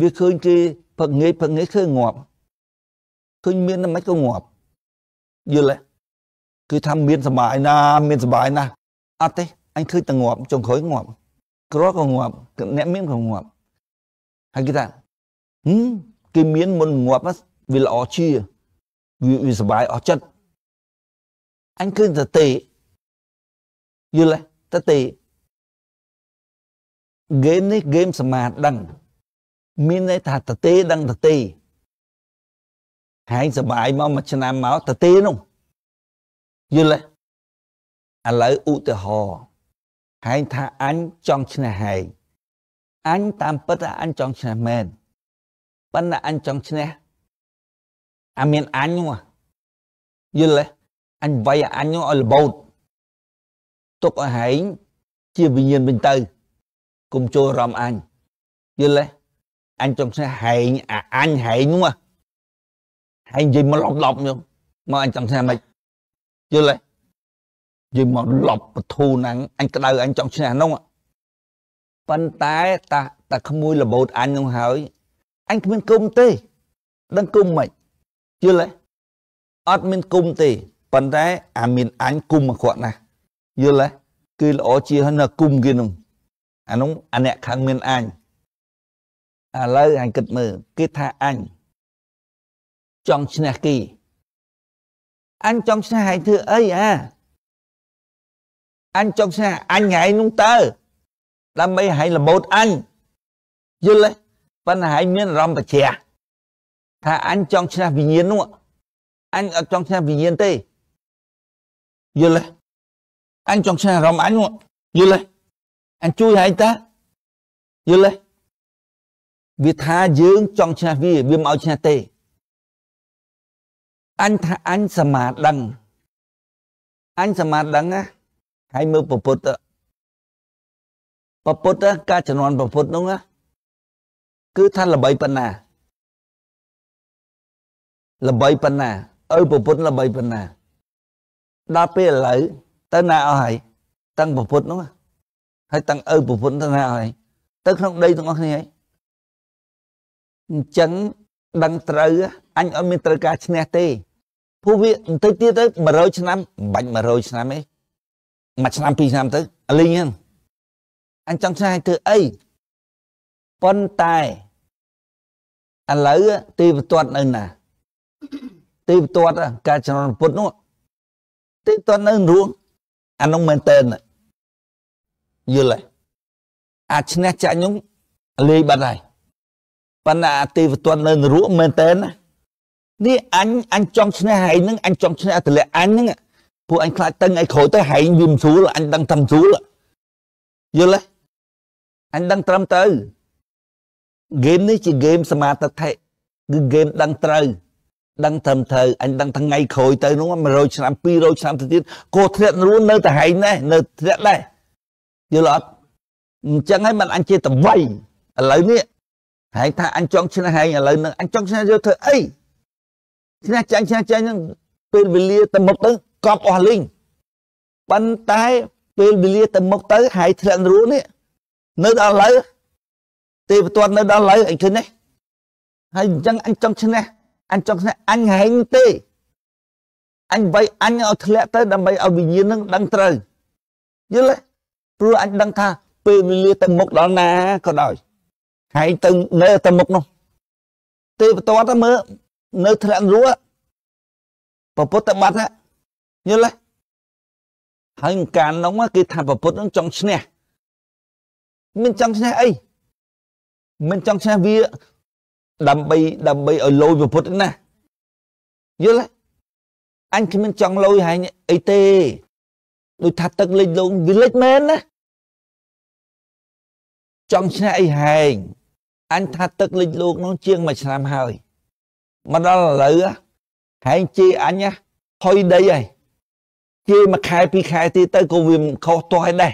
វាឃើញគេផឹកងាយផឹកងាយឃើញងាប់ឃើញមានតែមិនក៏ងាប់យល់ទេគឺថាមានសុបាយណាមានសុបាយណាអត់ទេអញឃើញតែងាប់ចុងក្រោយងាប់ក្រក៏ងាប់អ្នកមានក៏ងាប់ហើយគេថាហឹមគេមានមុនងាប់វាល្អជាវាវាសុបាយអស់ចិត្តអញឃើញតែទេយល់ទេតទេហ្គេមនេះហ្គេមសមាដឹង មានន័យថាតទេដឹងតទេហែងសបាយមកមួយឆ្នាំមកតទេនោះយល់ទេឥឡូវឧទាហរណ៍ហែងថាអញចង់ឈ្នះហែងអញតាមពិតថាអញចង់ឈ្នះមែនប៉ុន្តែអញចង់ឈ្នះអាមានអញនោះយល់ទេអញវាយអញនោះឲ្យលបោតទុកឲ្យហែងជាវិញ្ញាណវិញទៅ កុំចូលរំអញយល់ទេអញចង់ស្នេហហែងអាអញហែងនោះហែងនិយាយមកលប់លប់ខ្ញុំមកអញចង់ស្នេហមិនយល់ទេនិយាយមកលប់ពធូហ្នឹងអញក្តៅអញចង់ស្នេហនោះប៉ុន្តែតាតាក្មួយលបោតអញនោះហើយអញគ្មានគុំទេ ដឹងគុំមិនយល់ទេអត់មានគុំទេប៉ុន្តែអាមានអញគុំមកគាត់ណាស់យល់ទេគឺល្អជាហើយនៅគុំគេនោះអានោះអាអ្នកខាងមានអញឥឡូវអញគិតមើលគេថាអញចង់ឈ្នះគេអញចង់ឈ្នះឯងធ្វើអីអាអញចង់ឈ្នះអញឯងនោះតើដើម្បីឲ្យលមោតអញយល់ទេប៉ុន្តែឯងមានអារម្មណ៍ប្រជ្រះថាអញចង់ឈ្នះវិញ្ញាណនោះ អញអត់ចង់ឈ្នះវិញ្ញាណទេ យល់ទេអញចង់ឆ្នៃអារម្មណ៍អញយល់ទេអញជួយហើយតាយល់ទេវាថាយើង ចង់ឆ្នះវាវាមិនឲ្យឆ្នះទេអញថាអញសមាដឹងអញសមាដឹងណាហើយមើលពពុទ្ធពពុទ្ធការជំនន់ពពុទ្ធនោះណាគឺថាល្បីប៉ុណ្ណា ល្បីប៉ុណ្ណាឪពពុទ្ធល្បីប៉ុណ្ណាដល់ពេលឥឡូវទៅណាអស់ហើយតាំងប្រពុតនោះហើយតាំងឪប្រពុតទៅណាអស់ហើយ ទៅក្នុងដីទាំងអស់គ្នាហើយអញ្ចឹងដឹងត្រូវអញអត់មានត្រូវការឈ្នះទេព្រោះវាបន្តិចទៀតទៅ100ឆ្នាំបាញ់100ឆ្នាំឯងមួយឆ្នាំពីរឆ្នាំទៅអលីងហ្នឹងអញចង់ឆ្នៃធ្វើអីប៉ុន្តែឥឡូវទីបន្ទាត់នៅណាទីបន្ទាត់ការចំណពុតនោះទីបន្ទាត់នៅរួងអានោះមែនតើយល់ហើយអាឈ្នះចាក់ញុំលេងបាត់ហើយប៉ុន្តែអាទេវទត្តនៅនរកមែនតើណានេះអញអញចង់ឈ្នះហែងនឹងអញចង់ឈ្នះតលាក់អញនឹងពួកអញខ្លាចតឹងអីក្រោយទៅហែងវាមិនស្រួលអញដឹងថាមិនស្រួលយល់ទេអញដឹងត្រឹមទៅហ្គេមនេះជាហ្គេមសមាធិគឺហ្គេមដឹងត្រូវដឹងត្រឹមត្រូវអញដឹងថ្ងៃក្រោយទៅនោះ100ឆ្នាំ200ឆ្នាំទៅទៀតក៏ធ្លាក់រួននៅតែហែងដែរនៅធ្លាក់ដែរយល់អត់អញ្ចឹងហើយមិនអញជាតវៃឥឡូវនេះហែងថាអញចង់ឈ្នះហែងឥឡូវនឹងអញចង់ឈ្នះយកធ្វើអីឈ្នះចាញ់ឈ្នះចាញ់នឹងពេលវេលាទៅមុខទៅកប់អស់លីងប៉ុន្តែពេលវេលាទៅមុខទៅហែងធ្លាក់រួននេះនៅដល់ឥឡូវទេវទត្តនៅដល់ឥឡូវអញឃើញទេហើយអញ្ចឹងអញចង់ឈ្នះអញចង់ស្នេហ៍អញហែងទេ អញវាយអញឲ្យធ្លាក់ទៅដើម្បីឲ្យវិញ្ញាណនឹងដឹងត្រូវយល់ទេព្រោះអញដឹងថាពេលវេលាទៅមុខដល់ណាក៏ដោយហែងទៅនៅទៅមុខនោះទេបន្ទាត់ទៅមើលនៅធ្លាក់រួប្រពុតទៅបាត់យល់ទេហើយកាលនោះគេថាប្រពុតនឹងចង់ឈ្នះមិនចង់ឈ្នះអីមិនចង់ឈ្នះវាដើម្បី ដើម្បីឲ្យលយព្រះពុទ្ធណាយល់ទេអញគ្មានចង់លយហែងអីទេដូចថាទឹកលេចលងវាលេចមែនណាចង់ឆ្នះអីហែងអញថាទឹកលេចលោកនោះជាងមួយឆ្នាំហើយមកដល់ឥឡូវហែងជេរអញហុយដីហើយជេរមួយខែពីរខែទៀតទៅក៏វាខុសទាស់ហើយដែរ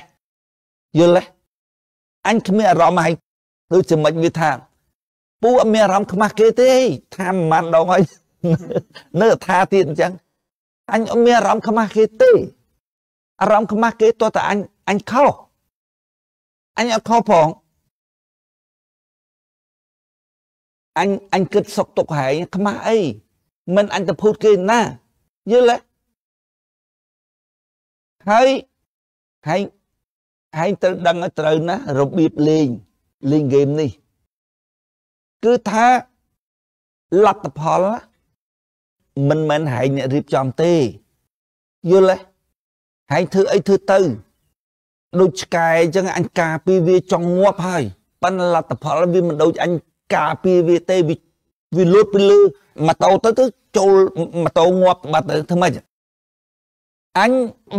យល់ទេអញគ្មានអារម្មណ៍ហែងដូចជាមិនវាថាពូអត់មានអារម្មណ៍ខ្មាស់គេទេថាមិនដងហើយនៅថាទៀតអញ្ចឹងអញអត់មានអារម្មណ៍ខ្មាស់គេទេអារម្មណ៍ខ្មាស់គេទោះតែអញអញខុសអញអត់ខុសផងអញអញគិតសុកទុកហែងខ្មាស់អីមិនអញទៅភូតគេណាយល់ទេហើយហែងហែងត្រូវដឹងឲ្យត្រូវណា របៀបលេងលេងហ្គេមនេះគឺថាលទ្ធផលមិនមែនហែងអ្នករៀបចំទេ យល់ទេហែងធ្វើអីធ្វើទៅដូចឆ្កែអញ្ចឹងអញការពីវាចង់ងាប់ហើយប៉ុន្តែលទ្ធផលវាមិនដូច អញការពីវាទេវាវាលូតពីលើម៉ូតូទៅទៅចូលម៉ូតូងាប់បាត់ទៅធ្វើម៉េចអញ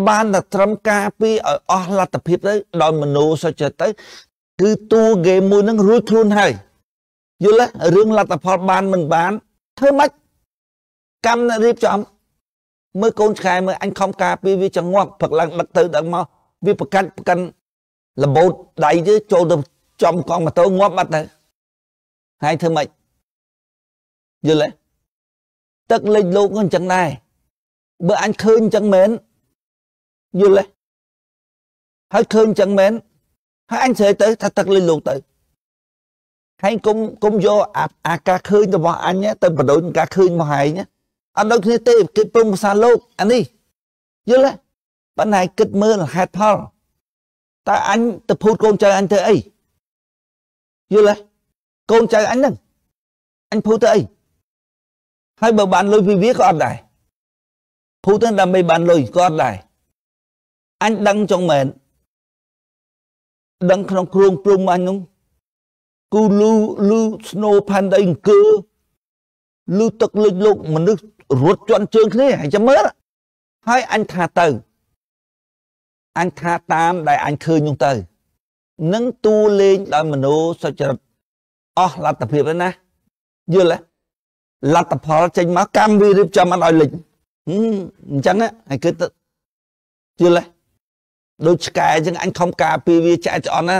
បានតែត្រឹមការពីឲ្យអស់លទ្ធភាពទៅដោយមនោសច្ចទៅគឺតួហ្គេមមួយនឹងរួចខ្លួនហើយយល់ទេរឿងលទ្ធផលបាន មិនបានធ្វើម៉េចកម្មអ្នករៀបចំមើលកូនឆ្កែមើលអញខំការពារវាចង្អក់ព្រឹកឡើងដឹកទៅដឹកមកវាប្រកាច់ប្រកាន់លបោតដៃទៅចូលទៅចំកង់ម៉ូតូងាប់បាត់ទៅហើយធ្វើម៉េចយល់ទេទឹកលិចលោកអញ្ចឹងដែរបើអញឃើញអញ្ចឹងមែនយល់ទេហើយឃើញអញ្ចឹងមែនហើយអញស្រែទៅថាទឹកលិចលោកទៅហើយកុំកុំយកអាការឃើញរបស់អញទៅបដូរការឃើញមកឯងអត់ដូចគ្នាទេគេព្រមភាសាលោកអានេះយល់ទេប៉ុន្តែគិតមើលហេតុផលតើអញទៅភូតកូនចៅអញធ្វើអីយល់ទេកូនចៅអញហ្នឹងអញភូតទៅអីហើយបើបានលុយពីវាក៏អត់ដែរភូតទៅដើម្បីបានលុយក៏អត់ដែរអញដឹងចង់មែនដឹងក្នុងគ្រួងព្រំអញហ្នឹងគូលឺលឺស្នូផែនដីអង្គើលឺទឹកលិចលោក មនុស្សរត់ជន់ជើងគ្នាហើយចាំមើលហើយអញថាទៅអញថាតាមដែលអញឃើញនោះទៅនឹងតួលេងដោយមโนសុចរិតអស់លទ្ធភាពហើយណាយល់ទេលទ្ធផល ចេញមកកម្មវិរៀបចំអត់ឲ្យលិចអញ្ចឹងហើយគឺទៅយល់ទេដូចឆ្កែអញ្ចឹងអញខំការពារវាចែកឆ្អន់ណា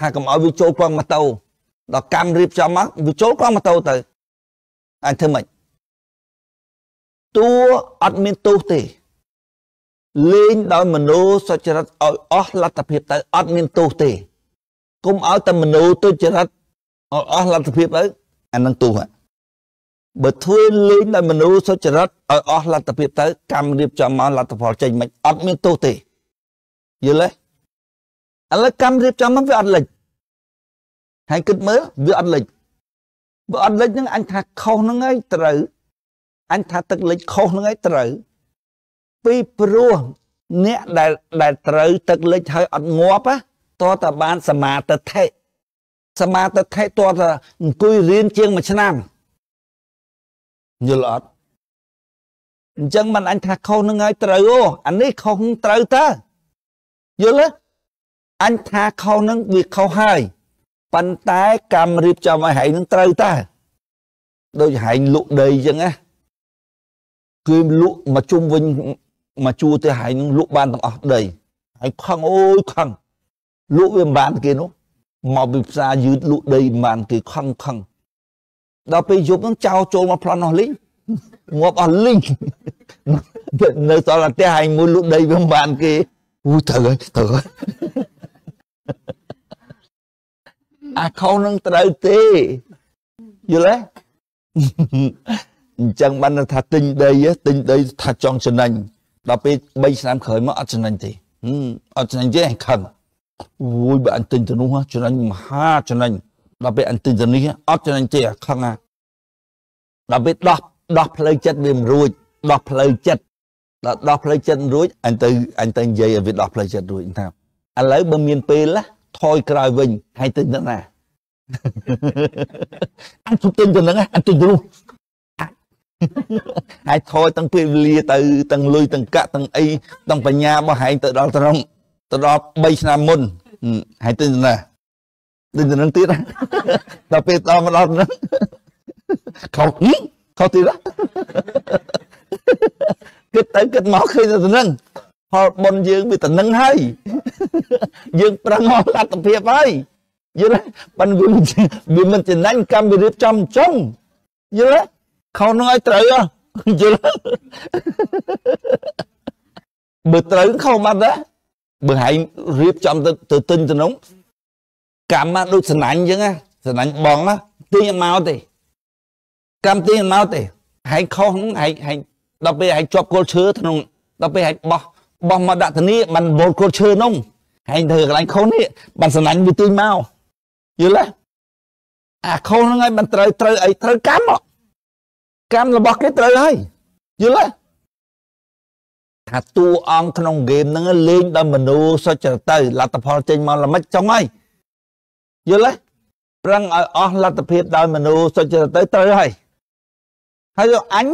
ថាកុំឲ្យវាចូលក្នុងម៉ូតូដល់កម្មរៀបចំមកវាចូលក្រមម៉ូតូទៅអញធ្វើម៉េចតួអត់មានទោសទេលេងដោយមនោសុចរិតឲ្យអស់លទ្ធភាពទៅអត់មានទោសទេកុំឲ្យតែមនោទុចរិតឲ្យអស់លទ្ធភាពទៅអានឹងទោសបើធ្វើលេងដោយមនោសុចរិតឲ្យអស់លទ្ធភាពទៅកម្មរៀបចំមកលទ្ធផលចេញមិនអត់មានទោសទេយល់ទេឥឡូវកម្មរៀបចំមកវាអត់លេចហើយគិតមើលវាអត់លិចបើអត់លិចហ្នឹងអញថាខុសហ្នឹងហើយត្រូវអញថាទឹកលិចខុសហ្នឹងហើយត្រូវ ពីព្រោះអ្នកដែលដែលត្រូវទឹកលិចហើយអត់ងាប់តើតើបានសមាទិដ្ឋិសមាទិដ្ឋិតើតើអង្គុយរៀនជាងមួយឆ្នាំ យល់អត់អញ្ចឹងមិនអញថាខុសហ្នឹងហើយត្រូវអូអានេះខុសត្រូវតើយល់ទេអញថាខុសហ្នឹងវាខុសហើយប៉ុន្តែ កម្មរៀបចំឲ្យហែងនឹងត្រូវតាដូចហែងលក់ដីអញ្ចឹងណាគឺលក់មកជុំវិញមកជួទៅហែងនឹងលក់បានទាំងអស់ដីហើយខឹងអូយខឹងលក់វាមិនបានគេនោះមកពីផ្សារយឺតលក់ដីមិនបានគេខឹងខឹងដល់ពេលយប់នឹងចោលចូលមកប្លន់អស់លីងងាប់អស់លីងនៅសល់តែហែងមួយលក់ដី វាមិនបានគេ អូត្រូវហើយត្រូវហើយអាខុសនឹងត្រូវទេយល់ទេអញ្ចឹងបានថាទិញដីទិញដីថាចង់ចំណេញដល់ពេល3ឆ្នាំក្រោយមកអត់ចំណេញទេអត់ចំណេញទេខឹងអូយបើអញទិញទៅនោះចំណេញមហាចំណេញដល់ពេលអញទិញទៅនេះអត់ចំណេញទេខឹងណាដល់ពេលដោះដោះផ្លូវចិត្តវាមិនរួច ដោះផ្លូវចិត្តដល់ដោះផ្លូវចិត្តរួចអញទៅអញទៅនិយាយឲ្យវាដោះផ្លូវចិត្តរួចថាឥឡូវបើមានពេលណាថយក្រោយវិញ ហើយទៅនឹងណាអញទុំទៅនឹងអញទុំនោះហើយថយទាំងពេលវេលាទៅទាំងលុយទាំងកាក់ទាំងអីទាំងបញ្ញារបស់ហែងទៅដល់ត្រង់ទៅដល់3ឆ្នាំមុន ហើយទៅណាដូចទៅនឹងទៀតដល់ពេលដល់មកដល់នឹងខុសខុសទៀតគិតទៅគិតមកឃើញទៅនឹងផលបុណ្យយើងវាតំណឹងហើយយើងប្រឹងអស់លទ្ធភាពហើយយល់ទេប៉ិនវាវាមិនចំណាញ់កម្មវិរៀបចំចឹងយល់ទេខោនោះឲ្យត្រូវយល់បើត្រូវខោបាត់ដែរបើហែងរៀបចំទៅទិញទៅនោះកម្មដូចស្នាញ់ចឹងណាស្នាញ់បងណាទាញមកទេ កម្មទាញមកទេហែងខុសហ្នឹងហែងហែងដល់ពេលហែងជាប់គល់ឈើក្នុងដល់ពេលហែងបោះបោះមកដាក់ធានាបានវល់កូនឈើនោះហែងធ្វើកន្លែងខុសនេះបានសំណាញ់វាទាញមកយល់ទេអាខុសហ្នឹងហើយបានត្រូវត្រូវអីត្រូវកម្មកម្មរបស់គេត្រូវហើយយល់ទេថាតួអង្គក្នុងហ្គេមហ្នឹងលេងដល់មនុស្សសុចរិតទៅលទ្ធផលចេញមកល្មិចចង់ហើយយល់ទេប្រឹងឲ្យអស់លទ្ធភាពដោយមនុស្សសុចរិតទៅត្រូវហើយហើយអញ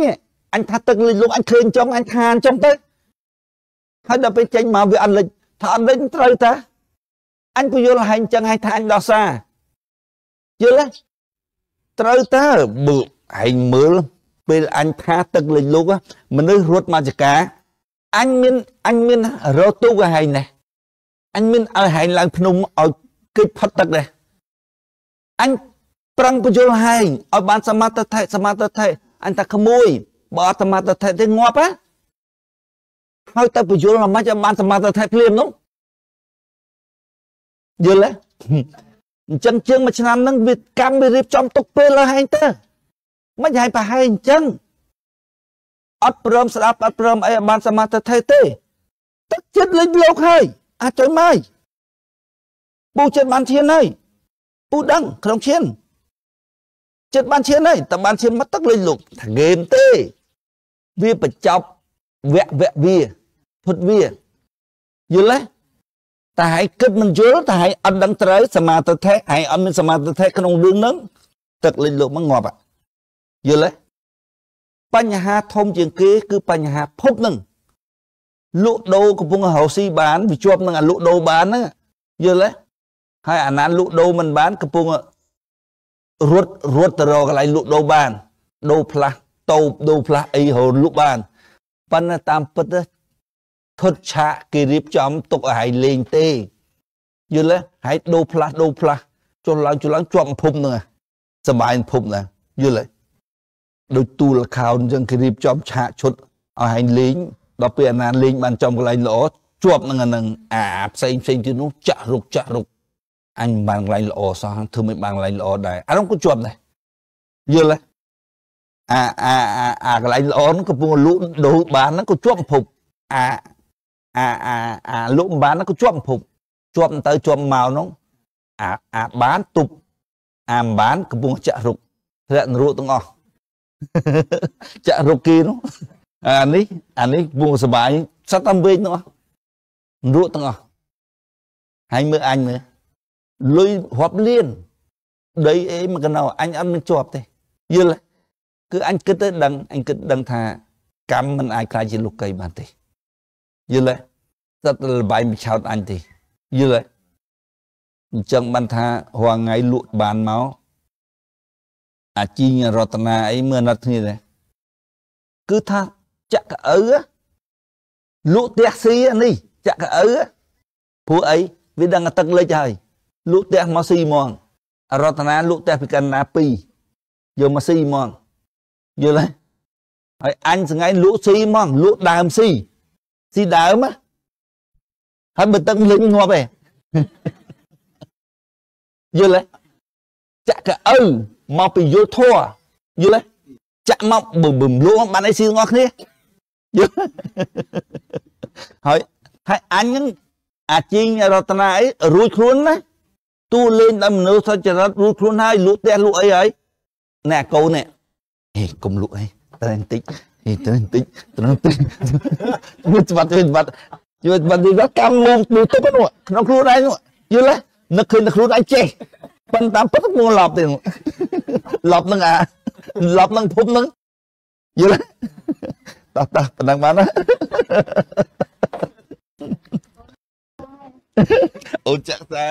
អញថាទឹកលិចលោកអញឃើញចង់អញខានចង់ទៅហើយដល់ពេលចេញមកវាអត់លេចថាអត់លេចត្រូវតាអញពយល់ហែងចឹងហើយថាអញដោះសារយល់ទេត្រូវតើមើលហែងមើល ពេលអញថាទឹកលេចលោក មនុស្សរត់មកចកាអញមានអញមានរទុកហែងនេះអញមានឲ្យហែងឡើងភ្នំឲ្យគេចផុតទឹកនេះអញប្រឹងពយល់ហែងឲ្យបានសមត្ថភាពសមត្ថភាពអញថាក្មួយបើអត់សមត្ថភាពទេងាប់ហ៎ហើយទៅបញ្យល់មកមិនឲ្យបានសមត្ថភាពភ្លាមនោះយល់ទេអញ្ចឹងជាងមួយឆ្នាំហ្នឹងវាកម្មវារៀបចំទុកពេលឲ្យហែងទៅមិនហែងប្រហែងអញ្ចឹងអត់ព្រមស្ដាប់អត់ព្រមអីបានសមត្ថភាពទេ ទឹកចិត្តលេចលោក ហើយ អាចចុយម៉ាយពូចិត្តបានឈានហើយពូដឹងក្នុងឈានចិត្តបានឈានហើយតែបានឈានមកទឹកលេចលោក ថាហ្គេមទេ វាបញ្ចប់វគ្គវគ្គវាផុតវាយល់ទេតែហើយគិតមិនយល់តែហើយអត់ដឹងត្រូវសមាធិថេហើយអត់មានសមាធិថេក្នុងរឿងហ្នឹងទឹកលេចលោកមកងាប់យល់ទេបញ្ហាធំជាងគេគឺបញ្ហាភពហ្នឹងលក់ដូរកំពុងរស់ស៊ីបានវាជាប់នឹងអាលក់ដូរបានហ្នឹងយល់ទេហើយអាណានលក់ដូរមិនបានកំពុងរត់រត់ទៅរកកន្លែងលក់ដូរបានដូរផ្លាស់តូបដូរផ្លាស់អីរលក់បានប៉ុន្តែតាមពិតផុតឆាកគេរៀបចំទុកឲ្យហើយលេងទេយល់ទេហើយដូរផ្លាស់ដូរផ្លាស់ចុះឡើងចុះឡើងជាប់ភពហ្នឹងសบายភពណាយល់ទេដោយទូលខោនអញ្ចឹងគេរៀបចំឆាកឈុតឲ្យហើយលេង ដល់ពេលអាណាលេងបានចំកន្លែងល្អជាប់នឹងអានឹងអាផ្សេងផ្សេងទៀតនោះចាក់រុកចាក់រុកអញបានកន្លែងល្អសោះធ្វើមិនបានកន្លែងល្អដែរអានោះក៏ជាប់ដែរយល់ទេអាអាអាកន្លែងល្អនោះកំពុងលូកដូរបានហ្នឹងក៏ជាប់ភពអាអាអាអាលោកម្បានហ្នឹងក៏ជាប់ភពជាប់ទៅជាប់មកហ្នឹងអាអាបានទប់អាម្បានកំពុងចាក់រុកធ្លាក់នរោទាំងអស់ចាក់រុកគេនោះអានេះអានេះកំពុងសបាយសត្វតាមវិញទាំងអស់នរោទាំងអស់ហើយមើលអញមើលលុយរាប់លានដីអីមកកណោអញអត់មិនជាប់ទេយល់គឺ អញគិតទៅ ដឹងអញគិត ដឹងថាកម្មមិនអាចខ្លាចជាលោកីបានទេយល់ទេសិតលបាយមិនឆោតអញទេយល់ទេអញ្ចឹងបានថារាល់ថ្ងៃលក់បានមកអាជីងរតនាអីមើលអណិតគ្នាដែរគឺថាចាក់កៅអលក់ផ្ទះស៊ីនេះចាក់កៅព្រោះអីវាដឹងតែទឹកលិចហើយលក់ផ្ទះមកស៊ីហ្មងរតនាលក់ផ្ទះពីកណ្ណា2យកមកស៊ីហ្មងយល់ទេហើយអញថ្ងៃលក់ស៊ីហ្មងលក់ដើមស៊ីស៊ីដើមណាហើយបើទឹកលិចងាប់ទេយល់ទេចាក់កៅអ៊ូមកពីយល់ធัวយល់ទេចាក់មកបំលួងបានអីស៊ីទាំងអស់គ្នាយល់ហើយហើយអញហ្នឹងអាជីងរតនាអីរួចខ្លួនណាទូលេងដល់មនុស្សសុចរិតរួចខ្លួន ហើយលក់ផ្ទះលក់អីហើយណែកូននេះហេកុំលក់អីតែបន្តិចហេតែបន្តិចត្រង់តិចវាច្បាត់វាច្បាត់យល់បណ្ឌិតកម្មមុំទូទឹកនោះក្នុងខ្លួនឯងនោះយល់ទេនឹកឃើញតែខ្លួនឯងចេះប៉ុន្តែពិតងលប់ទេលប់នឹងអាលប់នឹងភពនឹងយល់ទេតោះតោះប៉ុណ្ណឹងបានណាអូនចាក់តែ